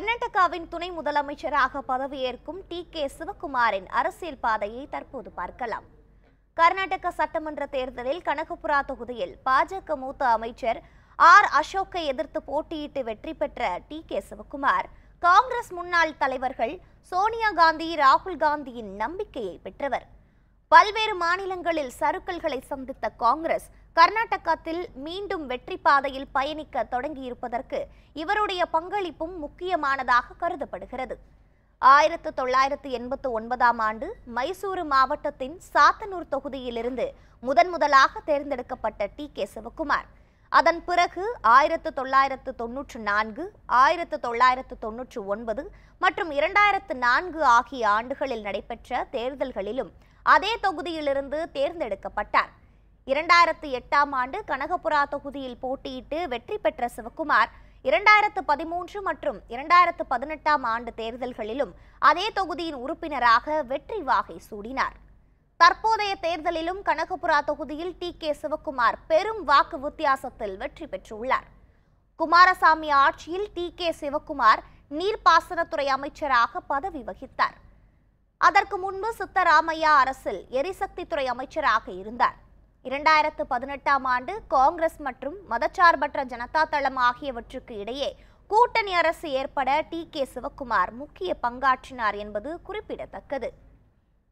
கர்நாடகாவின் துணை முதலமைச்சராக பதவியேற்கும் டி கே சிவகுமாரின் அரசியல் பாதையை தற்போது பார்க்கலாம் கர்நாடக சட்டமன்ற தேர்தலில் கனகபுரா தொகுதியில் பாஜக மூத்த அமைச்சர் ஆர் அசோக்கை எதிர்த்து போட்டியிட்டு வெற்றி பெற்ற டி கே சிவகுமார் காங்கிரஸ் முன்னாள் தலைவர்கள் சோனியா காந்தி ராகுல் காந்தியின் நம்பிக்கையை பெற்றவர் பல்வேறு மாநிலங்களில் சருக்கல்களை சந்தித்த காங்கிரஸ் கர்நாடகத்தில் மீண்டும் வெற்றி பாதையில் பயணிக்க தொடங்கியிருப்பதற்கு இவருடைய பங்களிப்பும் முக்கியமானதாக கருதப்படுகிறது ஆயிரத்து தொள்ளாயிரத்து எண்பத்து ஒன்பதாம் ஆண்டு மைசூரு மாவட்டத்தின் சாத்தனூர் தொகுதியிலிருந்து முதன் முதலாக தேர்ந்தெடுக்கப்பட்ட டி கே சிவகுமார் அதன் பிறகு ஆயிரத்து தொள்ளாயிரத்து தொன்னூற்று நான்கு ஆயிரத்து தொள்ளாயிரத்து தொன்னூற்று ஒன்பது மற்றும் இரண்டாயிரத்து நான்கு ஆகிய ஆண்டுகளில் நடைபெற்ற தேர்தல்களிலும் அதே தொகுதியிலிருந்து தேர்ந்தெடுக்கப்பட்டார் இரண்டாயிரத்து எட்டாம் ஆண்டு கனகபுரா தொகுதியில் போட்டியிட்டு வெற்றி பெற்ற சிவக்குமார் இரண்டாயிரத்து பதிமூன்று மற்றும் இரண்டாயிரத்து பதினெட்டாம் ஆண்டு தேர்தல்களிலும் அதே தொகுதியின் உறுப்பினராக வெற்றி வாகை சூடினார் தற்போதைய தேர்தலிலும் கனகபுரா தொகுதியில் டி கே சிவக்குமார் பெரும் வாக்கு வித்தியாசத்தில் வெற்றி பெற்றுள்ளார் குமாரசாமி ஆட்சியில் டி கே சிவக்குமார் நீர்ப்பாசனத்துறை அமைச்சராக பதவி வகித்தார் அதற்கு முன்பு சித்தராமையா அரசில் எரிசக்தித்துறை அமைச்சராக இருந்தார் இரண்டாயிரத்து பதினெட்டாம் ஆண்டு காங்கிரஸ் மற்றும் மதச்சார்பற்ற ஜனதா தளம் ஆகியவற்றுக்கு இடையே கூட்டணி அரசு ஏற்பட டி கே சிவக்குமார் முக்கிய பங்காற்றினார் என்பது குறிப்பிடத்தக்கது